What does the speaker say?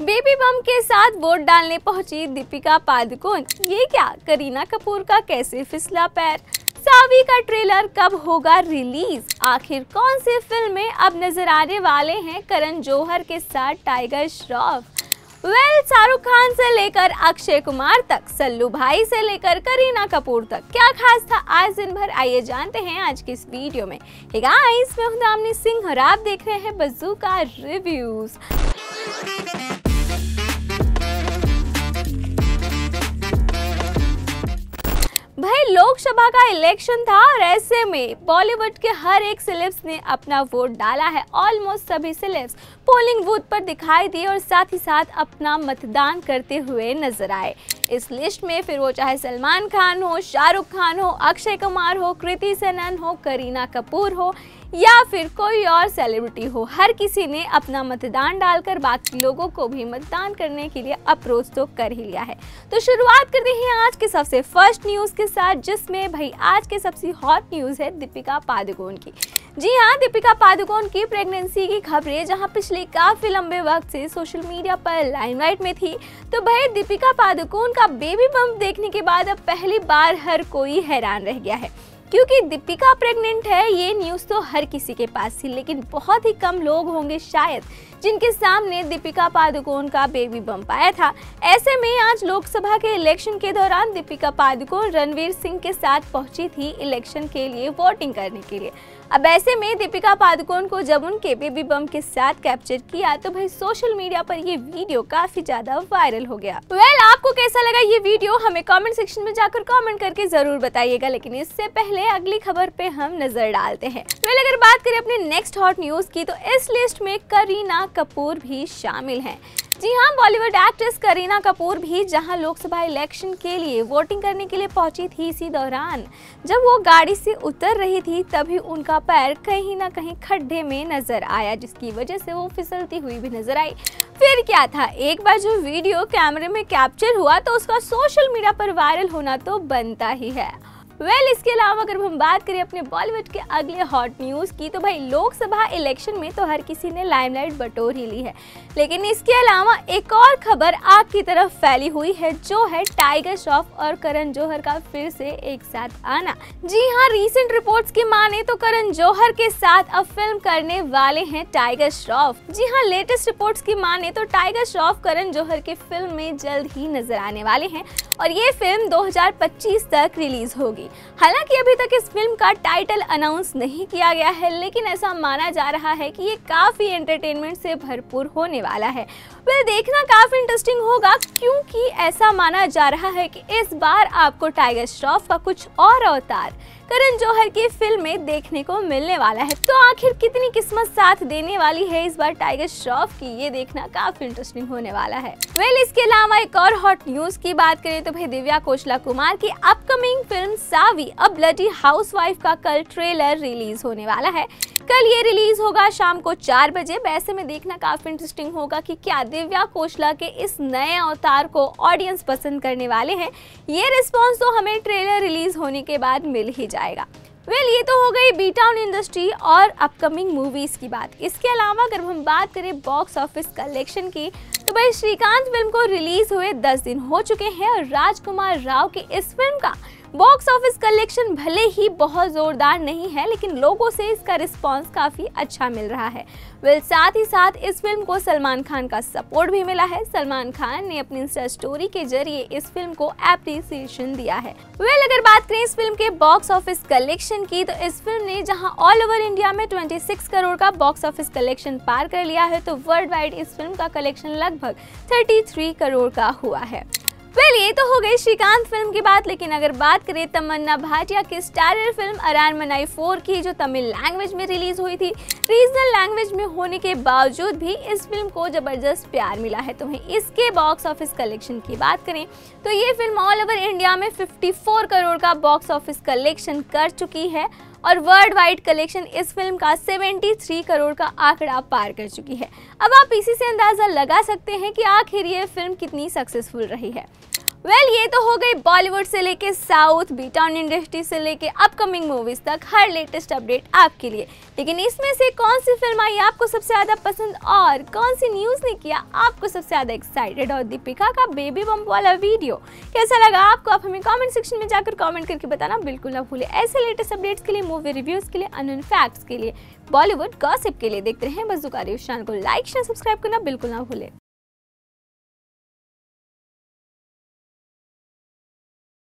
baby बम के साथ vote डालने पहुंची दीपिका पादुकोण ये क्या करीना कपूर का कैसे फिसला पैर सावी का ट्रेलर कब होगा रिलीज आखिर कौन सी फिल्म में अब नजर आने वाले हैं करण जौहर के साथ टाइगर श्रॉफ वेल well, शाहरुख खान से लेकर अक्षय कुमार तक सल्लू भाई से लेकर करीना कपूर तक क्या खास था आज दिन भर आइए जानते हैं आज की इस वीडियो में hey guys, मैं हूं दामनी सिंह और आप देख रहे हैं बजू का रिव्यूज लोकसभा का इलेक्शन था और ऐसे में बॉलीवुड के हर एक सिलेब्स ने अपना वोट डाला है ऑलमोस्ट सभी सिलेब्स पोलिंग बूथ पर दिखाई दिए और साथ ही साथ अपना मतदान करते हुए नजर आए इस लिस्ट में फिर वो चाहे सलमान खान हो शाहरुख खान हो अक्षय कुमार हो कृति सेनन हो करीना कपूर हो या फिर कोई और सेलिब्रिटी हो हर किसी ने अपना मतदान डालकर बाकी लोगों को भी मतदान करने के लिए अप्रोच तो कर ही लिया है तो शुरुआत करते हैं आज के सबसे फर्स्ट न्यूज़ के साथ जिसमें भाई आज के सबसे हॉट न्यूज़ है दीपिका पादुकोण की जी हाँ दीपिका पादुकोण की प्रेगनेंसी की खबरें जहाँ पिछले काफ़ी लंबे वक्त से सोशल मीडिया पर लाइन में थी तो भाई दीपिका पादुकोण का बेबी बम्प देखने के बाद अब पहली बार हर कोई हैरान रह गया है क्योंकि दीपिका प्रेग्नेंट है ये न्यूज़ तो हर किसी के पास थी लेकिन बहुत ही कम लोग होंगे शायद जिनके सामने दीपिका पादुकोण का बेबी बम पाया था ऐसे में आज लोकसभा के इलेक्शन के दौरान दीपिका पादुकोण रणवीर सिंह के साथ पहुंची थी इलेक्शन के लिए वोटिंग करने के लिए अब ऐसे में दीपिका पादुकोण को जब उनके बेबी बम के साथ कैप्चर किया तो भाई सोशल मीडिया पर ये वीडियो काफी ज्यादा वायरल हो गया वेल well, आपको कैसा लगा ये वीडियो हमें कमेंट सेक्शन में जाकर कमेंट करके जरूर बताइएगा लेकिन इससे पहले अगली खबर पे हम नजर डालते हैं वेल well, अगर बात करें अपने नेक्स्ट हॉट न्यूज की तो इस लिस्ट में करीना कपूर भी शामिल है जी हाँ बॉलीवुड एक्ट्रेस करीना कपूर भी जहां लोकसभा इलेक्शन के लिए वोटिंग करने के लिए पहुंची थी इसी दौरान जब वो गाड़ी से उतर रही थी तभी उनका पैर कहीं ना कहीं खड्डे में नजर आया जिसकी वजह से वो फिसलती हुई भी नजर आई फिर क्या था एक बार जो वीडियो कैमरे में कैप्चर हुआ तो उसका सोशल मीडिया पर वायरल होना तो बनता ही है वेल well, इसके अलावा अगर हम बात करें अपने बॉलीवुड के अगले हॉट न्यूज़ की तो भाई लोकसभा इलेक्शन में तो हर किसी ने लाइमलाइट बटोर ही ली है लेकिन इसके अलावा एक और खबर आग की तरफ फैली हुई है जो है टाइगर श्रॉफ और करण जौहर का फिर से एक साथ आना जी हाँ रिसेंट रिपोर्ट्स की माने तो करण जौहर के साथ अब फिल्म करने वाले हैं टाइगर श्रॉफ जी हाँ लेटेस्ट रिपोर्ट की माने तो टाइगर श्रॉफ करण जौहर की फिल्म में जल्द ही नजर आने वाले हैं और ये फिल्म 2025 तक रिलीज होगी हालांकि अभी तक इस फिल्म का टाइटल अनाउंस नहीं किया गया है लेकिन ऐसा माना जा रहा है कि ये काफ़ी एंटरटेनमेंट से भरपूर होने वाला है वह देखना काफ़ी इंटरेस्टिंग होगा क्योंकि ऐसा माना जा रहा है कि इस बार आपको टाइगर श्रॉफ का कुछ और अवतार करण जौहर की फिल्म में देखने को मिलने वाला है तो आखिर कितनी किस्मत साथ देने वाली है इस बार टाइगर श्रॉफ की ये देखना काफी इंटरेस्टिंग होने वाला है वेल well, इसके अलावा एक और हॉट न्यूज की बात करें तो भाई दिव्या कोशला कुमार की अपकमिंग फिल्म सावी अब ब्लडी वाइफ का कल ट्रेलर रिलीज होने वाला है कल ये रिलीज होगा शाम को चार बजे वैसे में देखना काफी इंटरेस्टिंग होगा की क्या दिव्या कोशला के इस नए अवतार को ऑडियंस पसंद करने वाले हैं ये रिस्पॉन्स तो हमें ट्रेलर रिलीज होने के बाद मिल ही जाएगा वेल well, ये तो हो गई बी टाउन इंडस्ट्री और अपकमिंग मूवीज़ की बात इसके अलावा अगर हम बात करें बॉक्स ऑफिस कलेक्शन की तो भाई श्रीकांत फिल्म को रिलीज़ हुए 10 दिन हो चुके हैं और राजकुमार राव की इस फिल्म का बॉक्स ऑफिस कलेक्शन भले ही बहुत ज़ोरदार नहीं है लेकिन लोगों से इसका रिस्पॉन्स काफ़ी अच्छा मिल रहा है वेल साथ ही साथ इस फिल्म को सलमान खान का सपोर्ट भी मिला है सलमान खान ने अपनी इंस्टा स्टोरी के जरिए इस फिल्म को एप्रिसिएशन दिया है वेल अगर बात करें इस फिल्म के बॉक्स ऑफिस कलेक्शन की तो इस फिल्म ने जहाँ ऑल ओवर इंडिया में ट्वेंटी करोड़ का बॉक्स ऑफिस कलेक्शन पार कर लिया है तो वर्ल्ड वाइड इस फिल्म का कलेक्शन लगभग थर्टी करोड़ का हुआ है वेल ये तो हो गई श्रीकांत फिल्म की बात लेकिन अगर बात करें तमन्ना भाटिया की स्टारर फिल्म अरान मनाई फोर की जो तमिल लैंग्वेज में रिलीज हुई थी रीजनल लैंग्वेज में होने के बावजूद भी इस फिल्म को ज़बरदस्त प्यार मिला है तुम्हें तो इसके बॉक्स ऑफिस कलेक्शन की बात करें तो ये फिल्म ऑल ओवर इंडिया में 54 करोड़ का बॉक्स ऑफिस कलेक्शन कर चुकी है और वर्ल्ड वाइड कलेक्शन इस फिल्म का 73 करोड़ का आंकड़ा पार कर चुकी है अब आप इसी से अंदाज़ा लगा सकते हैं कि आखिर ये फिल्म कितनी सक्सेसफुल रही है वेल well, ये तो हो गई बॉलीवुड से लेके साउथ बीटाउन इंडस्ट्री से लेके अपकमिंग मूवीज तक हर लेटेस्ट अपडेट आपके लिए लेकिन इसमें से कौन सी फिल्म आई आपको सबसे ज़्यादा पसंद और कौन सी न्यूज़ ने किया आपको सबसे ज़्यादा एक्साइटेड और दीपिका का बेबी बम्प वाला वीडियो कैसा लगा आपको आप हमें कॉमेंट सेक्शन में जाकर कॉमेंट करके बताना बिल्कुल ना भूले ऐसे लेटेस्ट अपडेट्स के लिए मूवी रिव्यूज़ के लिए अन फैक्ट्स के लिए बॉलीवुड गॉसिप के लिए देखते रहे बजुकारी शान को लाइक शेयर सब्सक्राइब करना बिल्कुल ना भूले